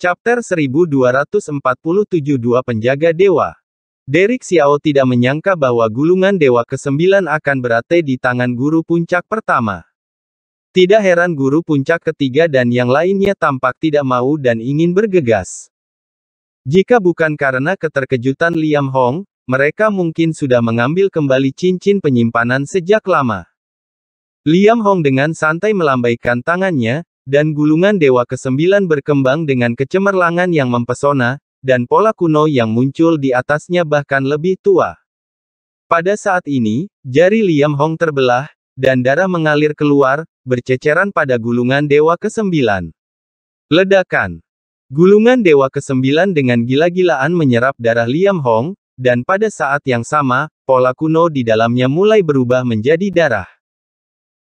Chapter 1247 Dua Penjaga Dewa Derek Xiao tidak menyangka bahwa gulungan Dewa ke-9 akan berate di tangan guru puncak pertama. Tidak heran guru puncak ketiga dan yang lainnya tampak tidak mau dan ingin bergegas. Jika bukan karena keterkejutan Liam Hong, mereka mungkin sudah mengambil kembali cincin penyimpanan sejak lama. Liam Hong dengan santai melambaikan tangannya, dan gulungan Dewa Kesembilan berkembang dengan kecemerlangan yang mempesona, dan pola kuno yang muncul di atasnya bahkan lebih tua. Pada saat ini, jari Liam Hong terbelah, dan darah mengalir keluar, berceceran pada gulungan Dewa Kesembilan. Ledakan. Gulungan Dewa Kesembilan dengan gila-gilaan menyerap darah Liam Hong, dan pada saat yang sama, pola kuno di dalamnya mulai berubah menjadi darah.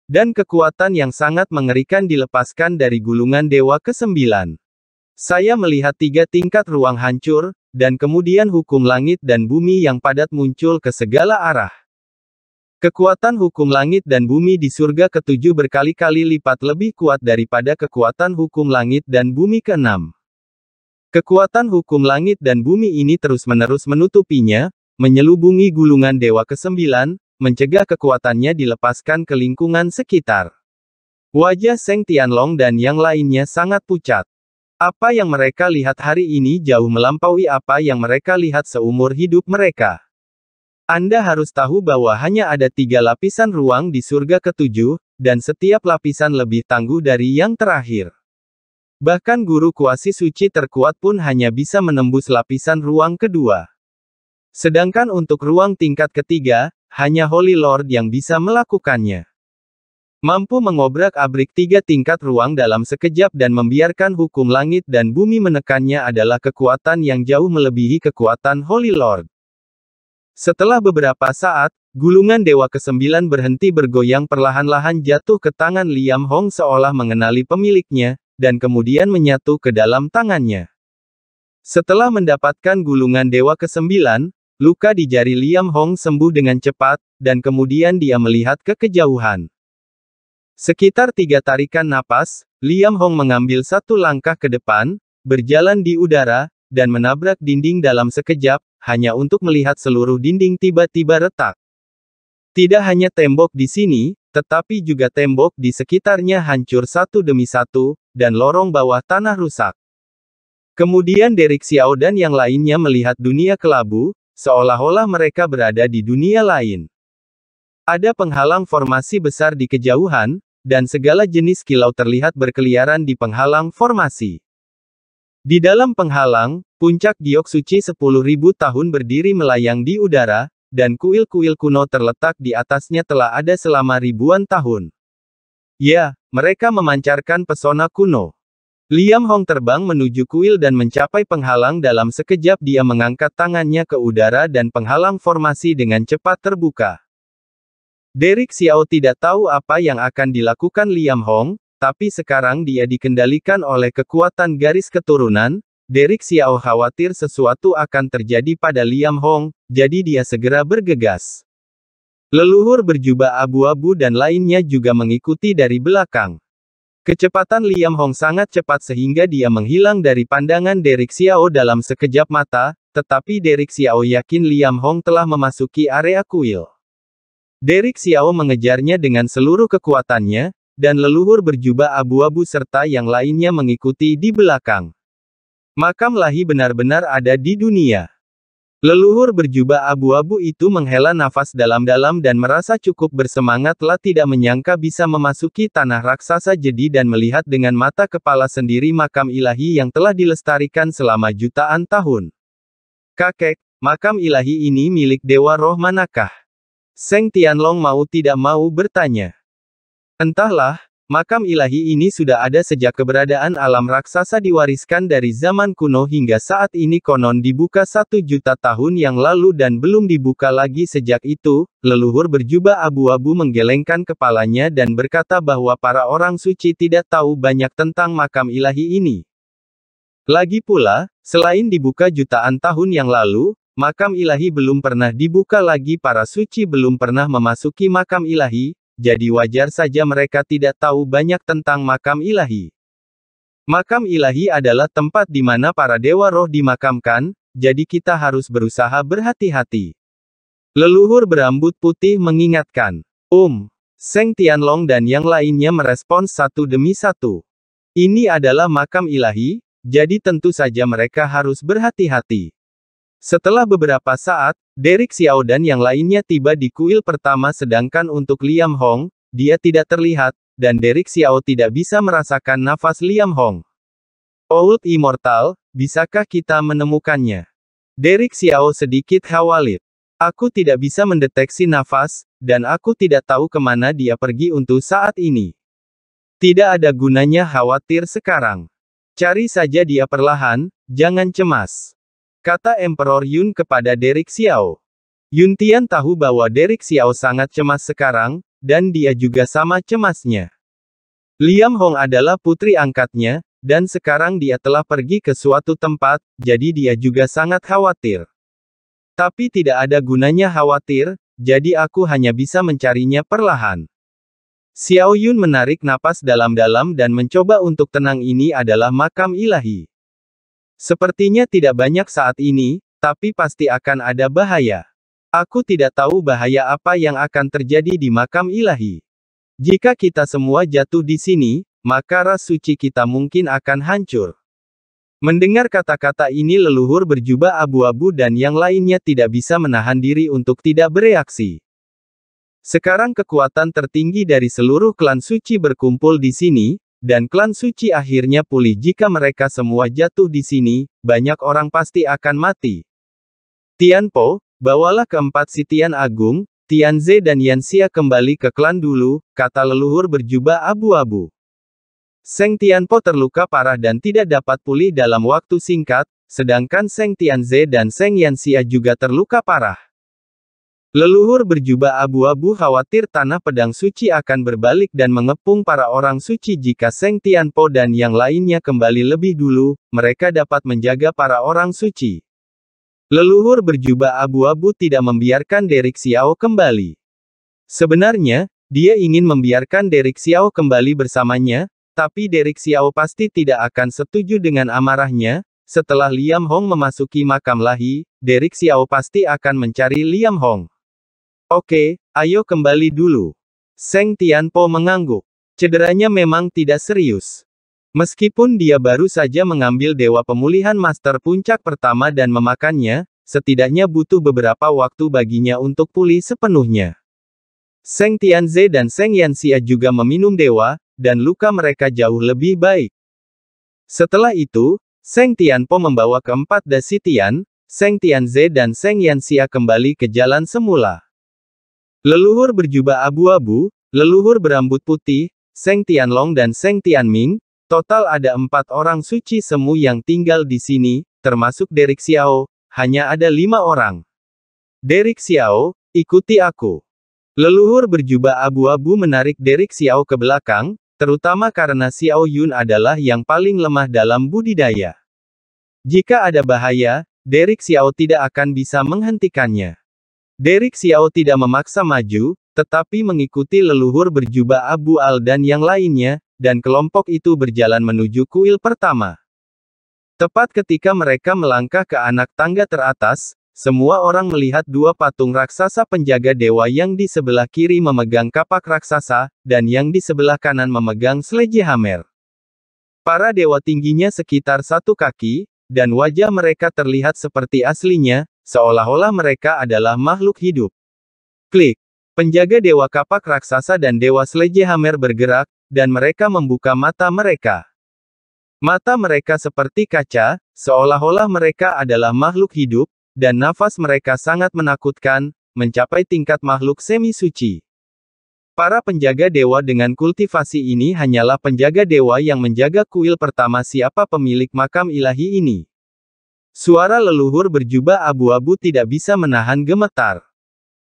Dan kekuatan yang sangat mengerikan dilepaskan dari gulungan Dewa ke-9. Saya melihat tiga tingkat ruang hancur, dan kemudian hukum langit dan bumi yang padat muncul ke segala arah. Kekuatan hukum langit dan bumi di surga ketujuh berkali-kali lipat lebih kuat daripada kekuatan hukum langit dan bumi keenam. Kekuatan hukum langit dan bumi ini terus-menerus menutupinya, menyelubungi gulungan dewa kesembilan, mencegah kekuatannya dilepaskan ke lingkungan sekitar. Wajah Seng Tianlong dan yang lainnya sangat pucat. Apa yang mereka lihat hari ini jauh melampaui apa yang mereka lihat seumur hidup mereka. Anda harus tahu bahwa hanya ada tiga lapisan ruang di surga ketujuh, dan setiap lapisan lebih tangguh dari yang terakhir. Bahkan guru kuasi suci terkuat pun hanya bisa menembus lapisan ruang kedua. Sedangkan untuk ruang tingkat ketiga, hanya Holy Lord yang bisa melakukannya. Mampu mengobrak-abrik tiga tingkat ruang dalam sekejap dan membiarkan hukum langit dan bumi menekannya adalah kekuatan yang jauh melebihi kekuatan Holy Lord. Setelah beberapa saat, gulungan Dewa Kesembilan berhenti bergoyang perlahan-lahan jatuh ke tangan Liam Hong seolah mengenali pemiliknya, dan kemudian menyatu ke dalam tangannya. Setelah mendapatkan gulungan Dewa Kesembilan, Luka di jari Liam Hong sembuh dengan cepat, dan kemudian dia melihat ke kejauhan. Sekitar tiga tarikan napas, Liam Hong mengambil satu langkah ke depan, berjalan di udara, dan menabrak dinding dalam sekejap, hanya untuk melihat seluruh dinding tiba-tiba retak. Tidak hanya tembok di sini, tetapi juga tembok di sekitarnya hancur satu demi satu, dan lorong bawah tanah rusak. Kemudian Derek Xiao dan yang lainnya melihat dunia kelabu, Seolah-olah mereka berada di dunia lain. Ada penghalang formasi besar di kejauhan, dan segala jenis kilau terlihat berkeliaran di penghalang formasi. Di dalam penghalang, puncak giok suci 10.000 tahun berdiri melayang di udara, dan kuil-kuil kuno terletak di atasnya telah ada selama ribuan tahun. Ya, mereka memancarkan pesona kuno. Liam Hong terbang menuju kuil dan mencapai penghalang dalam sekejap dia mengangkat tangannya ke udara dan penghalang formasi dengan cepat terbuka. Derek Xiao tidak tahu apa yang akan dilakukan Liam Hong, tapi sekarang dia dikendalikan oleh kekuatan garis keturunan, Derek Xiao khawatir sesuatu akan terjadi pada Liam Hong, jadi dia segera bergegas. Leluhur berjubah abu-abu dan lainnya juga mengikuti dari belakang. Kecepatan Liam Hong sangat cepat sehingga dia menghilang dari pandangan Derek Xiao dalam sekejap mata, tetapi Derek Xiao yakin Liam Hong telah memasuki area kuil. Derek Xiao mengejarnya dengan seluruh kekuatannya, dan leluhur berjubah abu-abu serta yang lainnya mengikuti di belakang. Makam Lahi benar-benar ada di dunia. Leluhur berjubah abu-abu itu menghela nafas dalam-dalam dan merasa cukup bersemangat bersemangatlah tidak menyangka bisa memasuki tanah raksasa jedi dan melihat dengan mata kepala sendiri makam ilahi yang telah dilestarikan selama jutaan tahun. Kakek, makam ilahi ini milik Dewa Roh manakah? Seng Tianlong mau tidak mau bertanya. Entahlah, Makam ilahi ini sudah ada sejak keberadaan alam raksasa diwariskan dari zaman kuno hingga saat ini konon dibuka satu juta tahun yang lalu dan belum dibuka lagi sejak itu, leluhur berjubah abu-abu menggelengkan kepalanya dan berkata bahwa para orang suci tidak tahu banyak tentang makam ilahi ini. Lagi pula, selain dibuka jutaan tahun yang lalu, makam ilahi belum pernah dibuka lagi para suci belum pernah memasuki makam ilahi, jadi wajar saja mereka tidak tahu banyak tentang makam ilahi. Makam ilahi adalah tempat di mana para dewa roh dimakamkan, jadi kita harus berusaha berhati-hati. Leluhur berambut putih mengingatkan, Um, Seng Tianlong dan yang lainnya merespons satu demi satu. Ini adalah makam ilahi, jadi tentu saja mereka harus berhati-hati. Setelah beberapa saat, Derek Xiao dan yang lainnya tiba di kuil pertama sedangkan untuk Liam Hong, dia tidak terlihat, dan Derek Xiao tidak bisa merasakan nafas Liam Hong. Old Immortal, bisakah kita menemukannya? Derek Xiao sedikit khawatir. Aku tidak bisa mendeteksi nafas, dan aku tidak tahu kemana dia pergi untuk saat ini. Tidak ada gunanya khawatir sekarang. Cari saja dia perlahan, jangan cemas kata Emperor Yun kepada Derek Xiao. Yun Tian tahu bahwa Derek Xiao sangat cemas sekarang, dan dia juga sama cemasnya. Liam Hong adalah putri angkatnya, dan sekarang dia telah pergi ke suatu tempat, jadi dia juga sangat khawatir. Tapi tidak ada gunanya khawatir, jadi aku hanya bisa mencarinya perlahan. Xiao Yun menarik napas dalam-dalam dan mencoba untuk tenang ini adalah makam ilahi. Sepertinya tidak banyak saat ini, tapi pasti akan ada bahaya. Aku tidak tahu bahaya apa yang akan terjadi di makam ilahi. Jika kita semua jatuh di sini, maka ras suci kita mungkin akan hancur. Mendengar kata-kata ini leluhur berjubah abu-abu dan yang lainnya tidak bisa menahan diri untuk tidak bereaksi. Sekarang kekuatan tertinggi dari seluruh klan suci berkumpul di sini, dan klan suci akhirnya pulih jika mereka semua jatuh di sini, banyak orang pasti akan mati. Tian Po, bawalah keempat si Tian Agung, Tian Ze dan Yan Xia kembali ke klan dulu, kata leluhur berjubah abu-abu. Seng Po terluka parah dan tidak dapat pulih dalam waktu singkat, sedangkan Seng Tian Ze dan Seng Yan Xia juga terluka parah. Leluhur berjubah abu-abu khawatir tanah pedang suci akan berbalik dan mengepung para orang suci jika Seng Tianpo dan yang lainnya kembali lebih dulu, mereka dapat menjaga para orang suci. Leluhur berjubah abu-abu tidak membiarkan Derek Xiao kembali. Sebenarnya, dia ingin membiarkan Derek Xiao kembali bersamanya, tapi Derek Xiao pasti tidak akan setuju dengan amarahnya, setelah Liam Hong memasuki makam lahi, Derek Xiao pasti akan mencari Liam Hong. Oke, ayo kembali dulu. Seng Tianpo mengangguk. Cederanya memang tidak serius. Meskipun dia baru saja mengambil Dewa Pemulihan Master Puncak pertama dan memakannya, setidaknya butuh beberapa waktu baginya untuk pulih sepenuhnya. Seng Tianze dan Seng Yanxia juga meminum dewa, dan luka mereka jauh lebih baik. Setelah itu, Seng Tianpo membawa keempat Dasitian, Seng Tianze dan Seng Yanxia kembali ke jalan semula. Leluhur berjubah abu-abu, leluhur berambut putih, Seng Tianlong dan Seng Tianming, total ada empat orang suci semu yang tinggal di sini, termasuk Derek Xiao, hanya ada lima orang. Derek Xiao, ikuti aku. Leluhur berjubah abu-abu menarik Derek Xiao ke belakang, terutama karena Xiao Yun adalah yang paling lemah dalam budidaya. Jika ada bahaya, Derek Xiao tidak akan bisa menghentikannya. Derek Xiao tidak memaksa maju, tetapi mengikuti leluhur berjubah Abu Al dan yang lainnya, dan kelompok itu berjalan menuju kuil pertama. Tepat ketika mereka melangkah ke anak tangga teratas, semua orang melihat dua patung raksasa penjaga dewa yang di sebelah kiri memegang kapak raksasa, dan yang di sebelah kanan memegang hamer. Para dewa tingginya sekitar satu kaki, dan wajah mereka terlihat seperti aslinya, seolah-olah mereka adalah makhluk hidup. Klik. Penjaga dewa kapak raksasa dan dewa hammer bergerak, dan mereka membuka mata mereka. Mata mereka seperti kaca, seolah-olah mereka adalah makhluk hidup, dan nafas mereka sangat menakutkan, mencapai tingkat makhluk semi-suci. Para penjaga dewa dengan kultivasi ini hanyalah penjaga dewa yang menjaga kuil pertama siapa pemilik makam ilahi ini. Suara leluhur berjubah abu-abu tidak bisa menahan gemetar.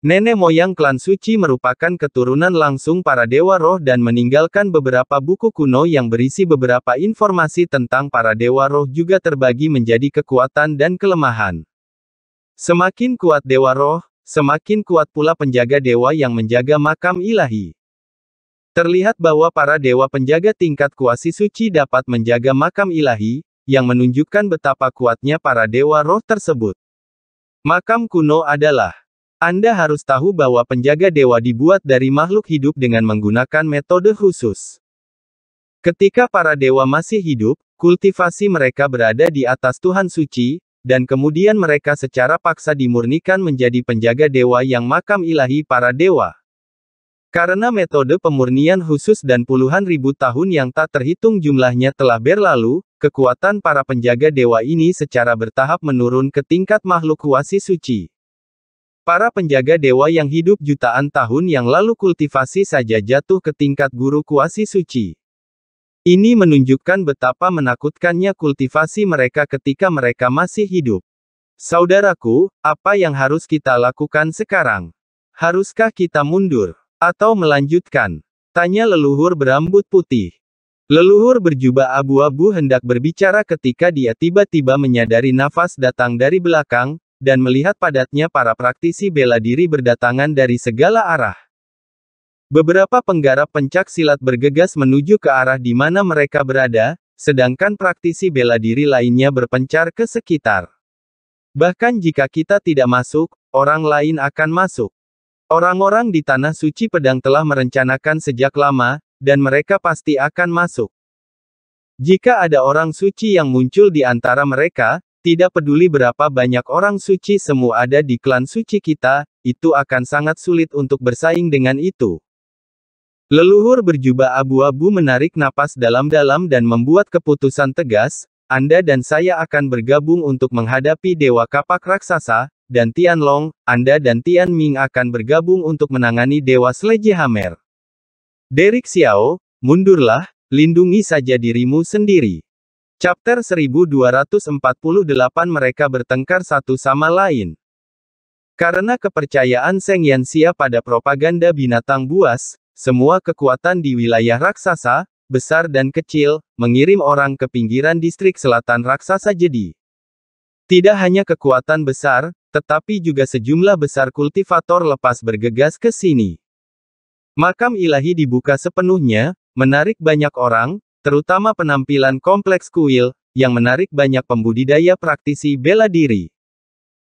Nenek moyang klan suci merupakan keturunan langsung para dewa roh dan meninggalkan beberapa buku kuno yang berisi beberapa informasi tentang para dewa roh juga terbagi menjadi kekuatan dan kelemahan. Semakin kuat dewa roh, semakin kuat pula penjaga dewa yang menjaga makam ilahi. Terlihat bahwa para dewa penjaga tingkat kuasi suci dapat menjaga makam ilahi, yang menunjukkan betapa kuatnya para dewa roh tersebut. Makam kuno adalah Anda harus tahu bahwa penjaga dewa dibuat dari makhluk hidup dengan menggunakan metode khusus. Ketika para dewa masih hidup, kultivasi mereka berada di atas Tuhan suci, dan kemudian mereka secara paksa dimurnikan menjadi penjaga dewa yang makam ilahi para dewa. Karena metode pemurnian khusus dan puluhan ribu tahun yang tak terhitung jumlahnya telah berlalu, Kekuatan para penjaga dewa ini secara bertahap menurun ke tingkat makhluk kuasi suci. Para penjaga dewa yang hidup jutaan tahun yang lalu kultivasi saja jatuh ke tingkat guru kuasi suci. Ini menunjukkan betapa menakutkannya kultivasi mereka ketika mereka masih hidup. Saudaraku, apa yang harus kita lakukan sekarang? Haruskah kita mundur? Atau melanjutkan? Tanya leluhur berambut putih. Leluhur berjubah abu-abu hendak berbicara ketika dia tiba-tiba menyadari nafas datang dari belakang, dan melihat padatnya para praktisi bela diri berdatangan dari segala arah. Beberapa penggarap pencak silat bergegas menuju ke arah di mana mereka berada, sedangkan praktisi bela diri lainnya berpencar ke sekitar. Bahkan jika kita tidak masuk, orang lain akan masuk. Orang-orang di Tanah Suci Pedang telah merencanakan sejak lama, dan mereka pasti akan masuk. Jika ada orang suci yang muncul di antara mereka, tidak peduli berapa banyak orang suci semua ada di klan suci kita, itu akan sangat sulit untuk bersaing dengan itu. Leluhur berjubah abu-abu menarik napas dalam-dalam dan membuat keputusan tegas, Anda dan saya akan bergabung untuk menghadapi Dewa Kapak Raksasa, dan Tian Long, Anda dan Tian Ming akan bergabung untuk menangani Dewa Sledgehammer. Derek Xiao, mundurlah, lindungi saja dirimu sendiri. Chapter 1248 mereka bertengkar satu sama lain. Karena kepercayaan Seng Xia pada propaganda binatang buas, semua kekuatan di wilayah raksasa, besar dan kecil, mengirim orang ke pinggiran distrik selatan raksasa jadi. Tidak hanya kekuatan besar, tetapi juga sejumlah besar kultivator lepas bergegas ke sini. Makam ilahi dibuka sepenuhnya, menarik banyak orang, terutama penampilan kompleks kuil, yang menarik banyak pembudidaya praktisi bela diri.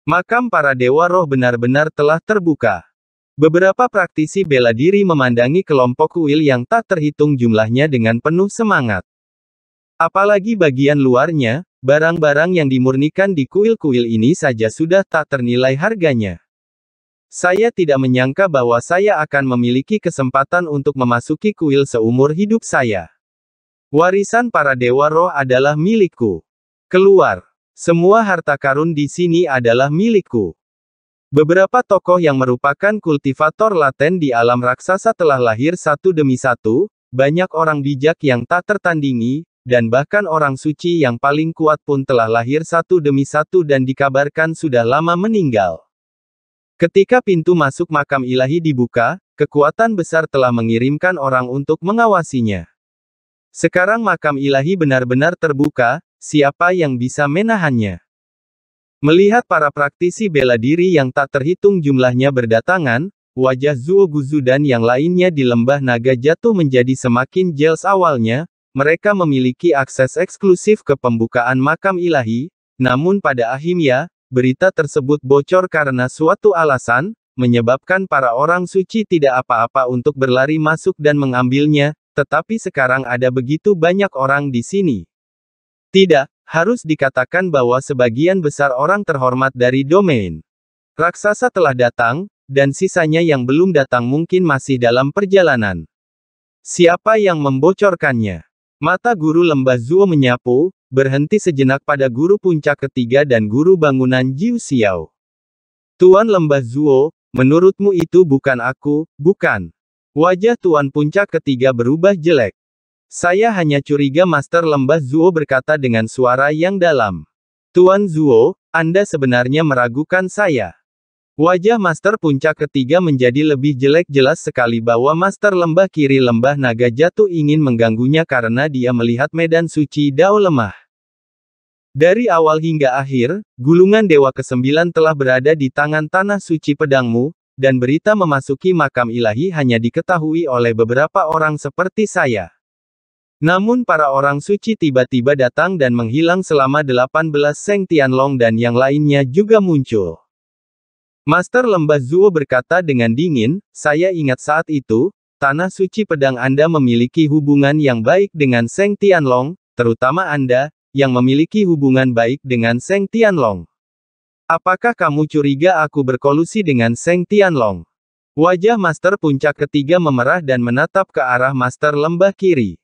Makam para dewa roh benar-benar telah terbuka. Beberapa praktisi bela diri memandangi kelompok kuil yang tak terhitung jumlahnya dengan penuh semangat. Apalagi bagian luarnya, barang-barang yang dimurnikan di kuil-kuil ini saja sudah tak ternilai harganya. Saya tidak menyangka bahwa saya akan memiliki kesempatan untuk memasuki kuil seumur hidup saya. Warisan para dewa roh adalah milikku. Keluar. Semua harta karun di sini adalah milikku. Beberapa tokoh yang merupakan kultivator laten di alam raksasa telah lahir satu demi satu, banyak orang bijak yang tak tertandingi, dan bahkan orang suci yang paling kuat pun telah lahir satu demi satu dan dikabarkan sudah lama meninggal. Ketika pintu masuk makam ilahi dibuka, kekuatan besar telah mengirimkan orang untuk mengawasinya. Sekarang makam ilahi benar-benar terbuka, siapa yang bisa menahannya? Melihat para praktisi bela diri yang tak terhitung jumlahnya berdatangan, wajah Zuo Guzu dan yang lainnya di lembah naga jatuh menjadi semakin jelas awalnya, mereka memiliki akses eksklusif ke pembukaan makam ilahi, namun pada akhirnya, Berita tersebut bocor karena suatu alasan, menyebabkan para orang suci tidak apa-apa untuk berlari masuk dan mengambilnya, tetapi sekarang ada begitu banyak orang di sini. Tidak, harus dikatakan bahwa sebagian besar orang terhormat dari domain. Raksasa telah datang, dan sisanya yang belum datang mungkin masih dalam perjalanan. Siapa yang membocorkannya? Mata guru lembah Zuo menyapu, berhenti sejenak pada guru puncak ketiga dan guru bangunan Jiu Xiao. Tuan Lembah Zuo, menurutmu itu bukan aku, bukan. Wajah Tuan Puncak ketiga berubah jelek. Saya hanya curiga Master Lembah Zuo berkata dengan suara yang dalam. Tuan Zuo, Anda sebenarnya meragukan saya. Wajah Master Puncak ketiga menjadi lebih jelek jelas sekali bahwa Master Lembah Kiri Lembah Naga Jatuh ingin mengganggunya karena dia melihat medan suci Dao lemah. Dari awal hingga akhir, gulungan Dewa ke-9 telah berada di tangan tanah suci pedangmu, dan berita memasuki makam ilahi hanya diketahui oleh beberapa orang seperti saya. Namun para orang suci tiba-tiba datang dan menghilang selama 18 Seng long dan yang lainnya juga muncul. Master Lembah Zuo berkata dengan dingin, saya ingat saat itu, tanah suci pedang Anda memiliki hubungan yang baik dengan Seng long, terutama Anda, yang memiliki hubungan baik dengan Seng Tianlong. Apakah kamu curiga aku berkolusi dengan Seng Tianlong? Wajah Master Puncak ketiga memerah dan menatap ke arah Master Lembah kiri.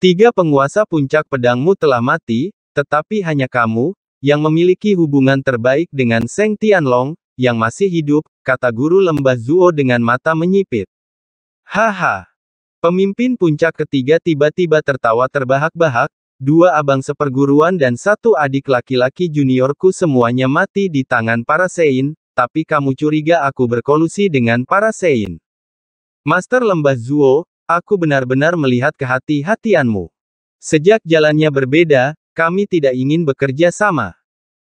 Tiga penguasa puncak pedangmu telah mati, tetapi hanya kamu, yang memiliki hubungan terbaik dengan Seng Tianlong, yang masih hidup, kata guru lembah Zuo dengan mata menyipit. Haha. Pemimpin puncak ketiga tiba-tiba tertawa terbahak-bahak, Dua abang seperguruan dan satu adik laki-laki juniorku semuanya mati di tangan para Sein, tapi kamu curiga aku berkolusi dengan para Sein. Master Lembah Zuo, aku benar-benar melihat kehati-hatianmu. Sejak jalannya berbeda, kami tidak ingin bekerja sama.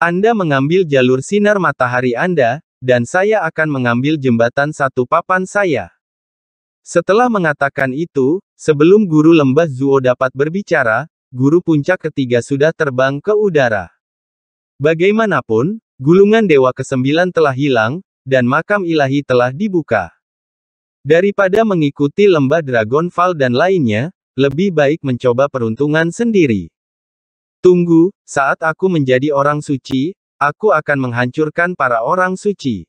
Anda mengambil jalur sinar matahari Anda, dan saya akan mengambil jembatan satu papan saya. Setelah mengatakan itu, sebelum guru lembah Zuo dapat berbicara, guru puncak ketiga sudah terbang ke udara. Bagaimanapun, gulungan Dewa ke-9 telah hilang, dan makam ilahi telah dibuka. Daripada mengikuti lembah Dragonfall dan lainnya, lebih baik mencoba peruntungan sendiri. Tunggu, saat aku menjadi orang suci, aku akan menghancurkan para orang suci.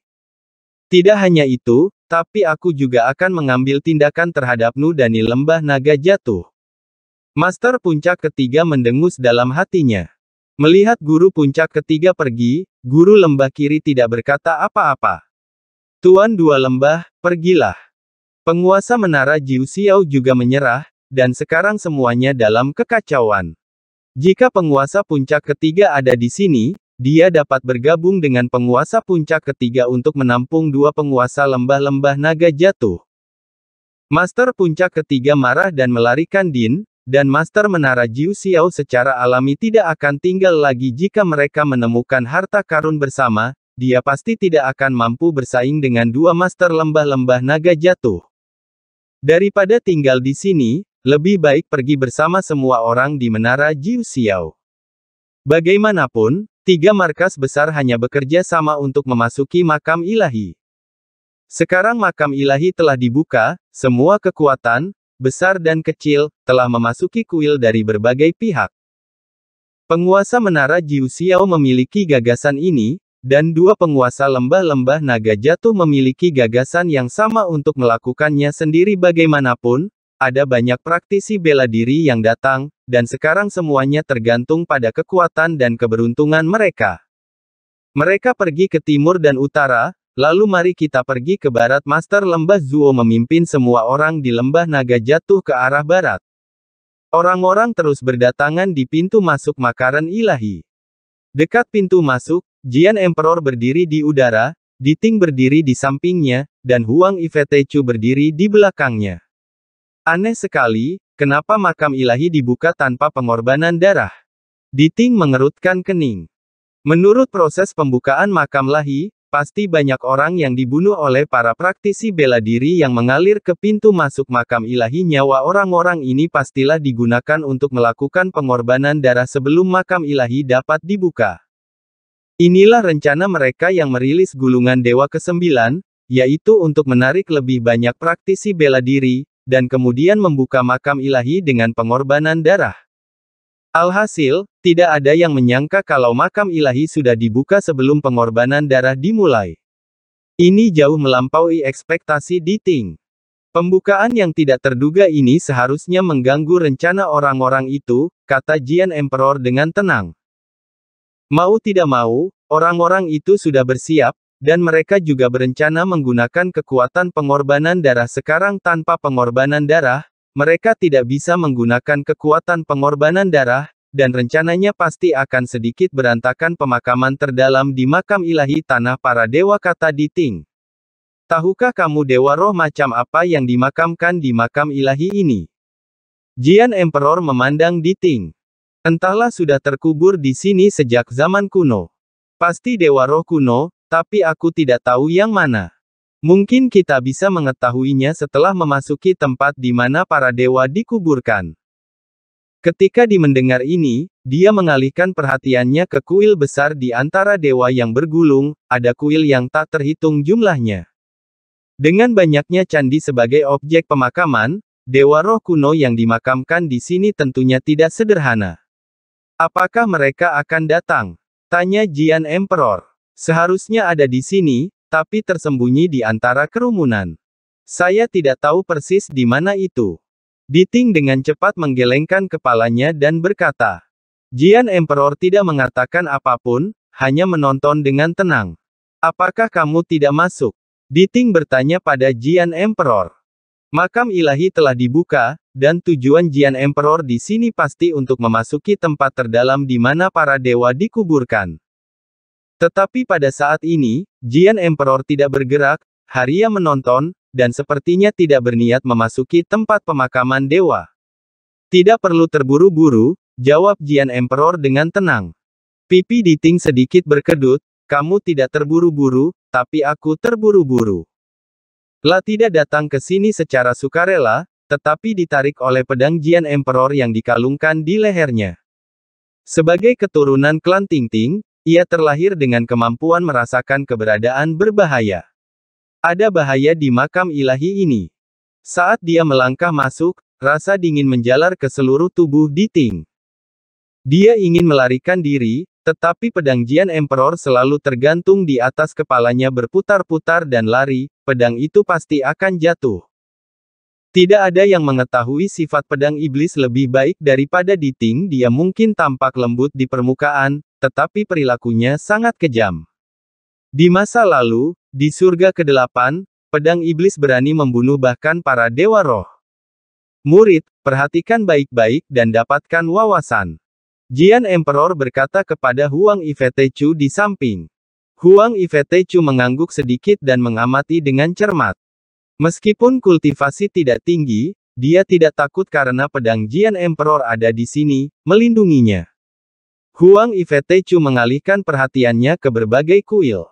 Tidak hanya itu, tapi aku juga akan mengambil tindakan terhadap dan lembah naga jatuh. Master puncak ketiga mendengus dalam hatinya. Melihat guru puncak ketiga pergi, guru lembah kiri tidak berkata apa-apa. Tuan dua lembah, pergilah. Penguasa menara Jiu Xiao juga menyerah, dan sekarang semuanya dalam kekacauan. Jika penguasa puncak ketiga ada di sini, dia dapat bergabung dengan penguasa puncak ketiga untuk menampung dua penguasa lembah-lembah naga jatuh. Master puncak ketiga marah dan melarikan Din, dan Master Menara Jiu Xiao secara alami tidak akan tinggal lagi jika mereka menemukan harta karun bersama, dia pasti tidak akan mampu bersaing dengan dua Master lembah-lembah naga jatuh. Daripada tinggal di sini, lebih baik pergi bersama semua orang di Menara Jiu Xiao. Bagaimanapun, tiga markas besar hanya bekerja sama untuk memasuki makam ilahi. Sekarang makam ilahi telah dibuka, semua kekuatan, besar dan kecil, telah memasuki kuil dari berbagai pihak. Penguasa menara Jiu Xiao memiliki gagasan ini, dan dua penguasa lembah-lembah naga jatuh memiliki gagasan yang sama untuk melakukannya sendiri bagaimanapun, ada banyak praktisi bela diri yang datang, dan sekarang semuanya tergantung pada kekuatan dan keberuntungan mereka. Mereka pergi ke timur dan utara, Lalu mari kita pergi ke barat Master Lembah Zuo memimpin semua orang di Lembah Naga jatuh ke arah barat. Orang-orang terus berdatangan di pintu masuk makaran ilahi. Dekat pintu masuk, Jian Emperor berdiri di udara, Diting berdiri di sampingnya, dan Huang Ifetechu berdiri di belakangnya. Aneh sekali, kenapa makam ilahi dibuka tanpa pengorbanan darah? Diting mengerutkan kening. Menurut proses pembukaan makam lahi, Pasti banyak orang yang dibunuh oleh para praktisi bela diri yang mengalir ke pintu masuk makam ilahi nyawa orang-orang ini pastilah digunakan untuk melakukan pengorbanan darah sebelum makam ilahi dapat dibuka. Inilah rencana mereka yang merilis gulungan Dewa ke-9, yaitu untuk menarik lebih banyak praktisi bela diri, dan kemudian membuka makam ilahi dengan pengorbanan darah. Alhasil, tidak ada yang menyangka kalau makam ilahi sudah dibuka sebelum pengorbanan darah dimulai. Ini jauh melampaui ekspektasi di Diting. Pembukaan yang tidak terduga ini seharusnya mengganggu rencana orang-orang itu, kata Jian Emperor dengan tenang. Mau tidak mau, orang-orang itu sudah bersiap, dan mereka juga berencana menggunakan kekuatan pengorbanan darah sekarang tanpa pengorbanan darah, mereka tidak bisa menggunakan kekuatan pengorbanan darah, dan rencananya pasti akan sedikit berantakan pemakaman terdalam di makam ilahi tanah para dewa kata Diting. Tahukah kamu dewa roh macam apa yang dimakamkan di makam ilahi ini? Jian Emperor memandang Diting. Entahlah sudah terkubur di sini sejak zaman kuno. Pasti dewa roh kuno, tapi aku tidak tahu yang mana. Mungkin kita bisa mengetahuinya setelah memasuki tempat di mana para dewa dikuburkan. Ketika mendengar ini, dia mengalihkan perhatiannya ke kuil besar di antara dewa yang bergulung, ada kuil yang tak terhitung jumlahnya. Dengan banyaknya candi sebagai objek pemakaman, dewa roh kuno yang dimakamkan di sini tentunya tidak sederhana. Apakah mereka akan datang? Tanya Jian Emperor. Seharusnya ada di sini, tapi tersembunyi di antara kerumunan. Saya tidak tahu persis di mana itu. Diting dengan cepat menggelengkan kepalanya dan berkata. Jian Emperor tidak mengatakan apapun, hanya menonton dengan tenang. Apakah kamu tidak masuk? Diting bertanya pada Jian Emperor. Makam ilahi telah dibuka, dan tujuan Jian Emperor di sini pasti untuk memasuki tempat terdalam di mana para dewa dikuburkan. Tetapi pada saat ini, Jian Emperor tidak bergerak, Haria menonton, dan sepertinya tidak berniat memasuki tempat pemakaman dewa. Tidak perlu terburu-buru, jawab Jian Emperor dengan tenang. Pipi Diting sedikit berkedut, kamu tidak terburu-buru, tapi aku terburu-buru. La tidak datang ke sini secara sukarela, tetapi ditarik oleh pedang Jian Emperor yang dikalungkan di lehernya. Sebagai keturunan klan Ting Ting, ia terlahir dengan kemampuan merasakan keberadaan berbahaya. Ada bahaya di makam ilahi ini. Saat dia melangkah masuk, rasa dingin menjalar ke seluruh tubuh Diting. Dia ingin melarikan diri, tetapi pedang Jian Emperor selalu tergantung di atas kepalanya berputar-putar dan lari, pedang itu pasti akan jatuh. Tidak ada yang mengetahui sifat pedang iblis lebih baik daripada Diting dia mungkin tampak lembut di permukaan, tetapi perilakunya sangat kejam. Di masa lalu, di surga ke-8, pedang iblis berani membunuh bahkan para dewa roh. Murid, perhatikan baik-baik dan dapatkan wawasan. Jian Emperor berkata kepada Huang Chu di samping. Huang Chu mengangguk sedikit dan mengamati dengan cermat. Meskipun kultivasi tidak tinggi, dia tidak takut karena pedang Jian Emperor ada di sini, melindunginya. Huang Ivetechu mengalihkan perhatiannya ke berbagai kuil.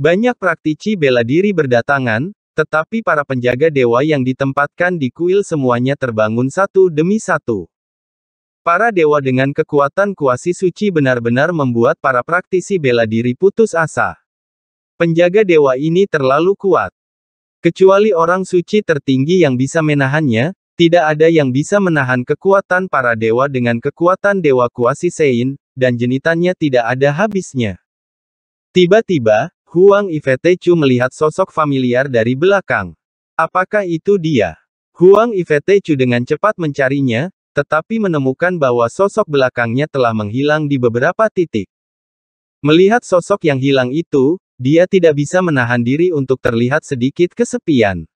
Banyak praktisi bela diri berdatangan, tetapi para penjaga dewa yang ditempatkan di kuil semuanya terbangun satu demi satu. Para dewa dengan kekuatan kuasi suci benar-benar membuat para praktisi bela diri putus asa. Penjaga dewa ini terlalu kuat. Kecuali orang suci tertinggi yang bisa menahannya, tidak ada yang bisa menahan kekuatan para dewa dengan kekuatan dewa kuasi Sein, dan jenitannya tidak ada habisnya. Tiba-tiba, Huang Ifetechu melihat sosok familiar dari belakang. Apakah itu dia? Huang Ifetechu dengan cepat mencarinya, tetapi menemukan bahwa sosok belakangnya telah menghilang di beberapa titik. Melihat sosok yang hilang itu, dia tidak bisa menahan diri untuk terlihat sedikit kesepian.